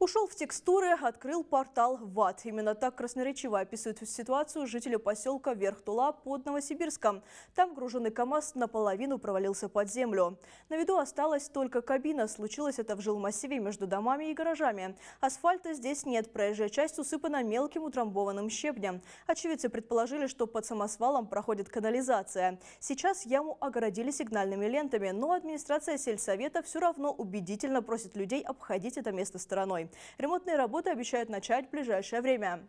Ушел в текстуры, открыл портал ВАД. Именно так красноречиво описывают ситуацию жители поселка Верхтула под Новосибирском. Там груженный КАМАЗ наполовину провалился под землю. На виду осталась только кабина. Случилось это в жилмассиве между домами и гаражами. Асфальта здесь нет, проезжая часть усыпана мелким утрамбованным щебнем. Очевидцы предположили, что под самосвалом проходит канализация. Сейчас яму огородили сигнальными лентами, но администрация сельсовета все равно убедительно просит людей обходить это место стороной. Ремонтные работы обещают начать в ближайшее время.